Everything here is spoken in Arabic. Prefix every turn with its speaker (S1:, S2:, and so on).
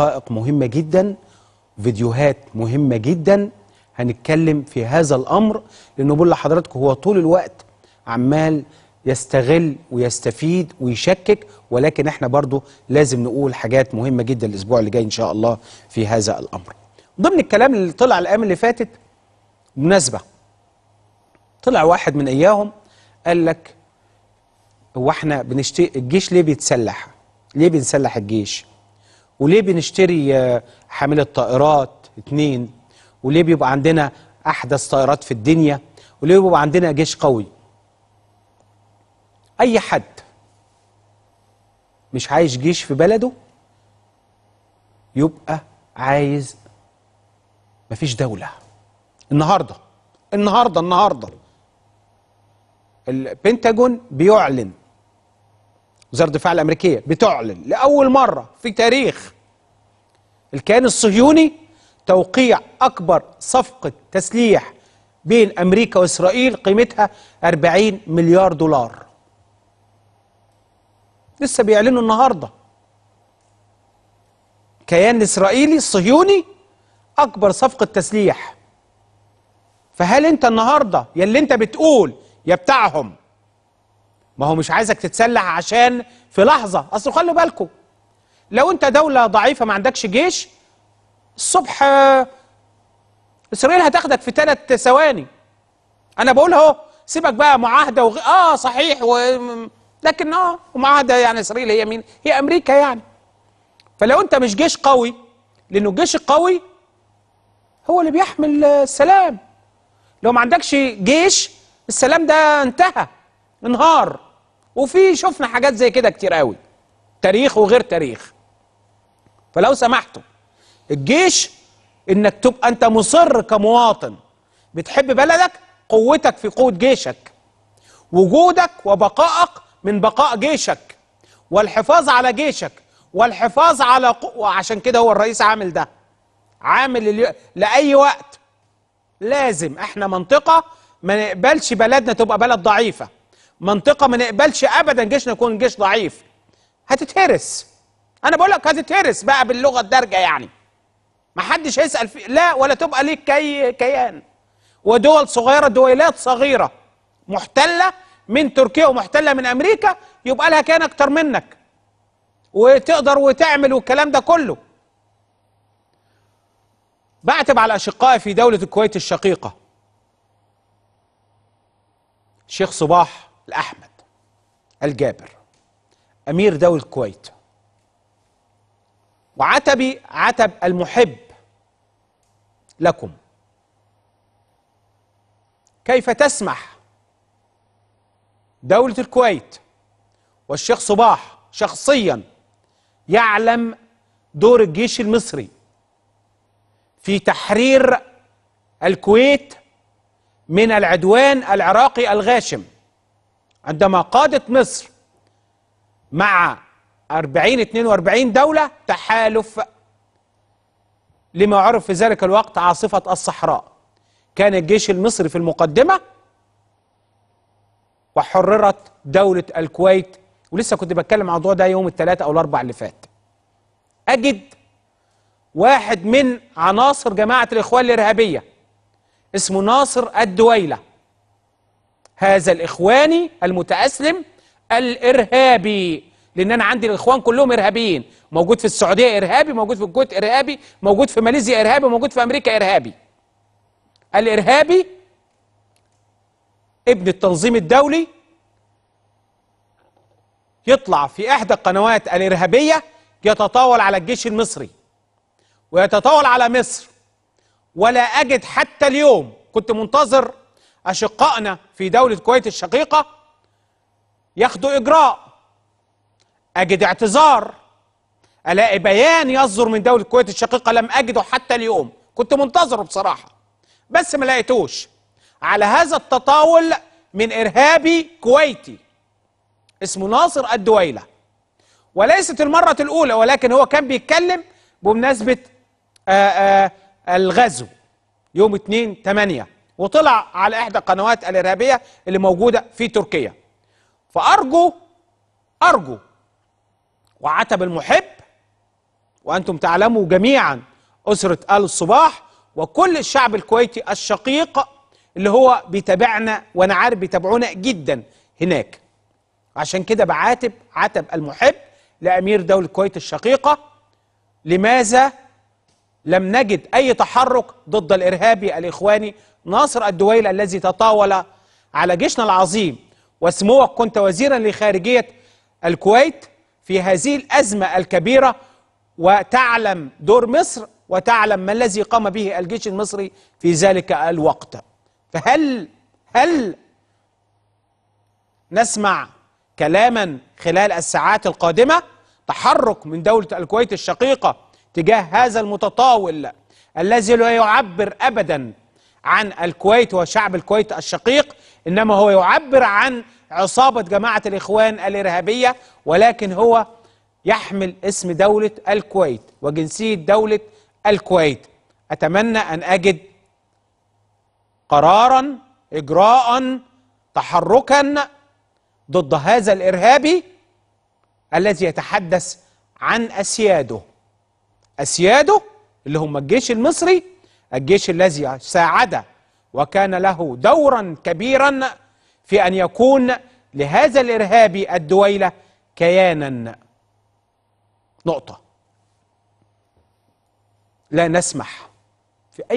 S1: حقائق مهمة جدا فيديوهات مهمة جدا هنتكلم في هذا الأمر لأنه بقول لحضراتكم هو طول الوقت عمال يستغل ويستفيد ويشكك ولكن احنا برضو لازم نقول حاجات مهمة جدا الأسبوع اللي جاي إن شاء الله في هذا الأمر ضمن الكلام اللي طلع الأيام اللي فاتت مناسبة طلع واحد من إياهم قال لك هو احنا بنشتي الجيش ليه بيتسلح ليه بنسلح الجيش وليه بنشتري حاملة طائرات اتنين وليه بيبقى عندنا أحدث طائرات في الدنيا وليه بيبقى عندنا جيش قوي أي حد مش عايش جيش في بلده يبقى عايز مفيش دولة النهاردة النهاردة النهاردة البنتاجون بيعلن وزارة الدفاع الأمريكية بتعلن لأول مرة في تاريخ الكيان الصهيوني توقيع أكبر صفقة تسليح بين أمريكا وإسرائيل قيمتها 40 مليار دولار لسه بيعلنوا النهارده كيان إسرائيلي صهيوني أكبر صفقة تسليح فهل أنت النهاردة يا اللي أنت بتقول يا بتاعهم ما هو مش عايزك تتسلح عشان في لحظه اصل خلوا بالكم لو انت دوله ضعيفه ما عندكش جيش الصبح آه، اسرائيل هتاخدك في ثلاث ثواني انا بقول اهو سيبك بقى معاهده وغ... اه صحيح و... لكن اه ومعاهده يعني اسرائيل هي مين هي امريكا يعني فلو انت مش جيش قوي لانه الجيش القوي هو اللي بيحمل آه، السلام لو ما عندكش جيش السلام ده انتهى انهار وفي شفنا حاجات زي كده كتير قوي تاريخ وغير تاريخ فلو سمحتوا الجيش انك تبقى انت مصر كمواطن بتحب بلدك قوتك في قوه جيشك وجودك وبقائك من بقاء جيشك والحفاظ على جيشك والحفاظ على قوة عشان كده هو الرئيس عامل ده عامل اليو... لأي وقت لازم احنا منطقة ما نقبلش بلدنا تبقى بلد ضعيفة منطقه ما نقبلش ابدا جيشنا يكون جيش ضعيف هتتهرس انا بقول لك هتتهرس بقى باللغه الدارجه يعني ما حدش هيسال في لا ولا تبقى ليك كي كيان ودول صغيره دويلات صغيره محتله من تركيا ومحتله من امريكا يبقى لها كيان اكتر منك وتقدر وتعمل والكلام ده كله بعتب على اشقائي في دوله الكويت الشقيقه شيخ صباح الأحمد الجابر أمير دولة الكويت وعتبي عتب المحب لكم كيف تسمح دولة الكويت والشيخ صباح شخصيا يعلم دور الجيش المصري في تحرير الكويت من العدوان العراقي الغاشم عندما قادت مصر مع 40 42 دولة تحالف لما عرف في ذلك الوقت عاصفة الصحراء كان الجيش المصري في المقدمة وحررت دولة الكويت ولسه كنت بتكلم عن الموضوع ده يوم الثلاثاء أو الأربع اللي فات أجد واحد من عناصر جماعة الإخوان الإرهابية اسمه ناصر الدويلة هذا الإخواني المتأسلم الإرهابي لأن أنا عندي الإخوان كلهم إرهابيين موجود في السعودية إرهابي موجود في الكويت إرهابي موجود في ماليزيا إرهابي موجود في أمريكا إرهابي الإرهابي ابن التنظيم الدولي يطلع في إحدى القنوات الإرهابية يتطاول على الجيش المصري ويتطاول على مصر ولا أجد حتى اليوم كنت منتظر أشقائنا في دولة الكويت الشقيقة ياخدوا إجراء أجد اعتذار ألاقي بيان يصدر من دولة الكويت الشقيقة لم أجده حتى اليوم كنت منتظره بصراحة بس ما لقيتوش على هذا التطاول من إرهابي كويتي اسمه ناصر الدويلة وليست المرة الأولى ولكن هو كان بيتكلم بمناسبة آآ آه، آآ آه، الغزو يوم 2 8 وطلع على إحدى القنوات الإرهابية اللي موجودة في تركيا فأرجو أرجو وعتب المحب وأنتم تعلموا جميعا أسرة آل الصباح وكل الشعب الكويتي الشقيق اللي هو بيتابعنا وأنا عارف بيتابعونا جدا هناك عشان كده بعاتب عتب المحب لأمير دولة الكويت الشقيقة لماذا لم نجد أي تحرك ضد الإرهابي الإخواني ناصر الدويل الذي تطاول على جيشنا العظيم وسموك كنت وزيرا لخارجية الكويت في هذه الأزمة الكبيرة وتعلم دور مصر وتعلم ما الذي قام به الجيش المصري في ذلك الوقت فهل هل نسمع كلاما خلال الساعات القادمة تحرك من دولة الكويت الشقيقة تجاه هذا المتطاول الذي لا يعبر أبدا عن الكويت وشعب الكويت الشقيق إنما هو يعبر عن عصابة جماعة الإخوان الإرهابية ولكن هو يحمل اسم دولة الكويت وجنسية دولة الكويت أتمنى أن أجد قرارا إجراء تحركا ضد هذا الإرهابي الذي يتحدث عن أسياده أسياده اللي هم الجيش المصري الجيش الذي ساعد وكان له دورا كبيرا في أن يكون لهذا الإرهابي الدويلة كيانا نقطة لا نسمح في أي